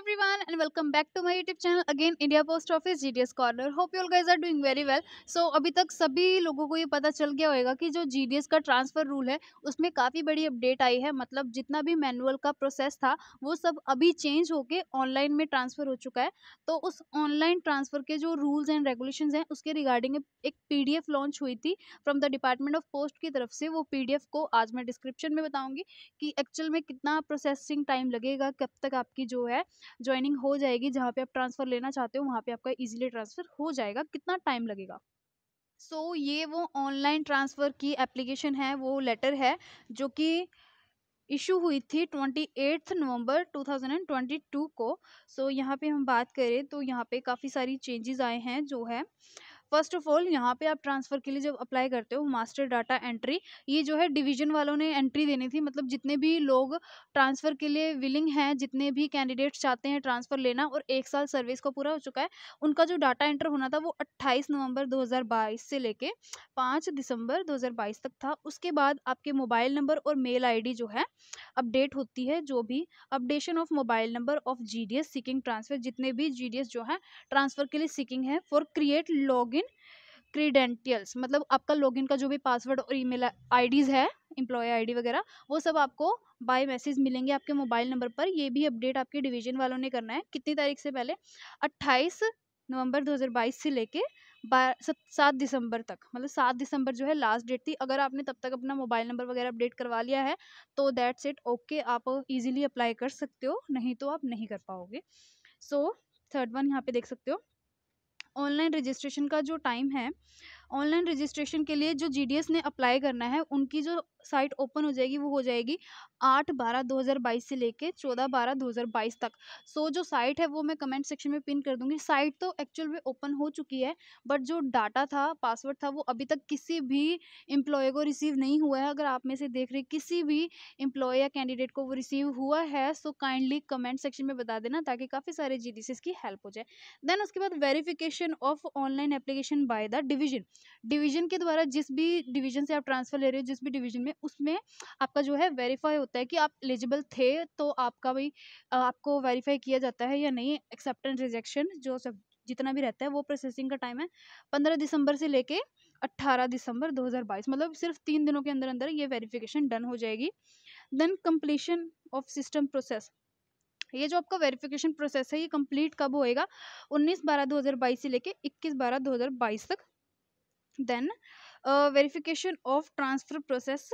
everyone and welcome back to my YouTube channel again India Post Office GDS Corner. Hope you all guys are doing very well. So अभी तक सभी लोगों को ये पता चल गया होगा कि जो GDS का ट्रांसफ़र रूल है उसमें काफ़ी बड़ी अपडेट आई है मतलब जितना भी मैनुअल का प्रोसेस था वो सब अभी चेंज होकर ऑनलाइन में ट्रांसफ़र हो चुका है तो उस ऑनलाइन ट्रांसफ़र के जो रूल्स एंड रेगुलेशन हैं उसके रिगार्डिंग एक पी डी एफ लॉन्च हुई थी from the department of post की तरफ से वो पी डी एफ को आज मैं डिस्क्रिप्शन में बताऊँगी कि एक्चुअल में कितना प्रोसेसिंग टाइम लगेगा कब तक आपकी जो है ज्वाइनिंग हो जाएगी जहाँ पे आप ट्रांसफ़र लेना चाहते हो वहाँ पे आपका इजीली ट्रांसफ़र हो जाएगा कितना टाइम लगेगा सो so, ये वो ऑनलाइन ट्रांसफ़र की एप्लीकेशन है वो लेटर है जो कि इशू हुई थी ट्वेंटी एट्थ नवंबर टू को सो so, यहाँ पे हम बात करें तो यहाँ पे काफ़ी सारी चेंजेस आए हैं जो है फर्स्ट ऑफ ऑल यहाँ पे आप ट्रांसफ़र के लिए जब अप्लाई करते हो मास्टर डाटा एंट्री ये जो है डिवीजन वालों ने एंट्री देनी थी मतलब जितने भी लोग ट्रांसफ़र के लिए विलिंग हैं जितने भी कैंडिडेट्स चाहते हैं ट्रांसफ़र लेना और एक साल सर्विस का पूरा हो चुका है उनका जो डाटा एंटर होना था वो अट्ठाईस नवंबर 2022 से लेके 5 दिसंबर 2022 तक था उसके बाद आपके मोबाइल नंबर और मेल आई जो है अपडेट होती है जो भी updation of mobile number of G seeking transfer जितने भी जी जो है ट्रांसफ़र के लिए सीकिंग है फॉर क्रिएट लॉग क्रीडेंटियल्स मतलब आपका लॉगिन का जो भी पासवर्ड और ईमेल आईडीज़ है एम्प्लॉय आईडी वगैरह वो सब आपको बाय मैसेज मिलेंगे आपके मोबाइल नंबर पर ये भी अपडेट आपके डिवीजन वालों ने करना है कितनी तारीख से पहले 28 नवंबर 2022 से लेके सात दिसंबर तक मतलब सात दिसंबर जो है लास्ट डेट थी अगर आपने तब तक अपना मोबाइल नंबर वगैरह अपडेट करवा लिया है तो दैट्स इट ओके आप इजीली अप्लाई कर सकते हो नहीं तो आप नहीं कर पाओगे सो थर्ड वन यहाँ पे देख सकते हो ऑनलाइन रजिस्ट्रेशन का जो टाइम है ऑनलाइन रजिस्ट्रेशन के लिए जो जी डी एस ने अप्लाई करना है उनकी जो साइट ओपन हो जाएगी वो हो जाएगी आठ बारह दो हज़ार बाईस से लेके चौदह बारह दो हज़ार बाईस तक सो so, जो साइट है वो मैं कमेंट सेक्शन में पिन कर दूंगी साइट तो एक्चुअल में ओपन हो चुकी है बट जो डाटा था पासवर्ड था वो अभी तक किसी भी एम्प्लॉय को रिसीव नहीं हुआ है अगर आप में से देख रहे किसी भी एम्प्लॉय या कैंडिडेट को वो रिसीव हुआ है सो काइंडली कमेंट सेक्शन में बता देना ताकि काफ़ी सारे जी डी की हेल्प हो जाए देन उसके बाद verification of online application by the division division के द्वारा जिस भी डिवीजन से आप ट्रांसफर ले रहे हो जिस भी डिवीजन में में उसमें आपका जो है वेरीफाई होता है कि आप एलिजिबल थे तो आपका भी आपको वेरीफाई किया जाता है या नहीं एक्सेप्टेंस रिजेक्शन जो सब जितना भी रहता है वो प्रोसेसिंग का टाइम है पंद्रह दिसंबर से लेके अट्ठारह दिसंबर 2022 मतलब सिर्फ तीन दिनों के अंदर अंदर ये वेरिफिकेशन डन हो जाएगी then completion of system process ये जो आपका वेरिफिकेशन प्रोसेस है ये कंप्लीट कब होएगा 19 बारह 2022 से लेके 21 बारह 2022 तक then verification of transfer process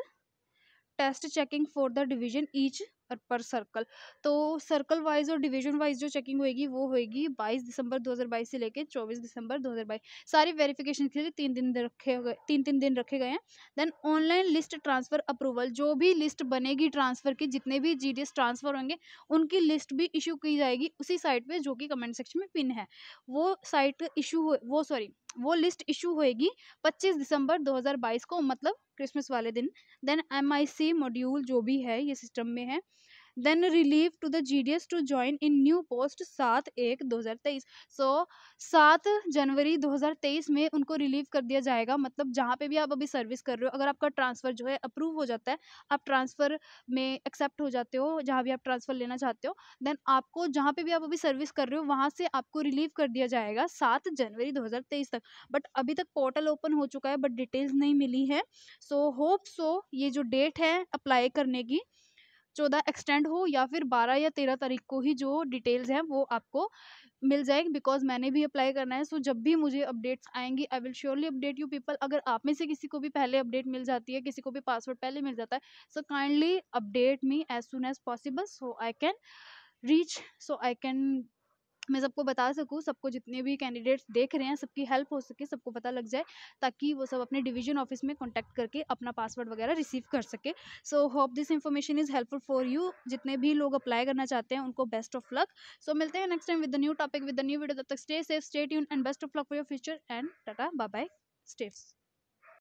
test checking for the division each पर सर्कल तो सर्कल वाइज और डिवीजन वाइज जो चेकिंग होगी वो होगी 22 दिसंबर 2022 से लेके 24 दिसंबर 2022 सारी वेरिफिकेशन के लिए तीन दिन रखे गए तीन तीन दिन रखे गए हैं then online list transfer approval जो भी लिस्ट बनेगी ट्रांसफ़र की जितने भी जी ट्रांसफ़र होंगे उनकी लिस्ट भी इशू की जाएगी उसी साइट पर जो कि कमेंट सेक्शन में पिन है वो साइट इशू वो सॉरी वो लिस्ट इशू होएगी 25 दिसंबर 2022 को मतलब क्रिसमस वाले दिन देन एम मॉड्यूल जो भी है ये सिस्टम में है then relieve to the GDS to join in new post सात एक दो हज़ार तेईस सो सात जनवरी दो हज़ार तेईस में उनको रिलीव कर दिया जाएगा मतलब जहाँ पे भी आप अभी सर्विस कर रहे हो अगर आपका ट्रांसफ़र जो है अप्रूव हो जाता है आप ट्रांसफ़र में एक्सेप्ट हो जाते हो जहाँ भी आप ट्रांसफ़र लेना चाहते हो देन आपको जहाँ पे भी आप अभी सर्विस कर रहे हो वहाँ से आपको रिलीव कर दिया जाएगा सात जनवरी दो हज़ार तेईस तक बट अभी तक पोर्टल ओपन हो चुका है बट डिटेल्स नहीं मिली है सो होप सो ये जो डेट है अप्लाई करने की चौदह एक्सटेंड हो या फिर बारह या तेरह तारीख को ही जो डिटेल्स हैं वो आपको मिल जाएंगे बिकॉज मैंने भी अप्लाई करना है सो so जब भी मुझे अपडेट्स आएंगी I will surely update you people अगर आप में से किसी को भी पहले अपडेट मिल जाती है किसी को भी पासवर्ड पहले मिल जाता है so kindly update me as soon as possible so I can reach so I can मैं सबको बता सकूँ सबको जितने भी कैंडिडेट्स देख रहे हैं सबकी हेल्प हो सके सबको पता लग जाए ताकि वो सब अपने डिवीजन ऑफिस में कॉन्टैक्ट करके अपना पासवर्ड वगैरह रिसीव कर सके so hope this information is helpful for you जितने भी लोग अप्लाई करना चाहते हैं उनको बेस्ट ऑफ लक सो मिलते हैं next time with the new topic with the new video तब तक stay safe stay tuned and best of luck for your future and tata bye bye स्टेफ्स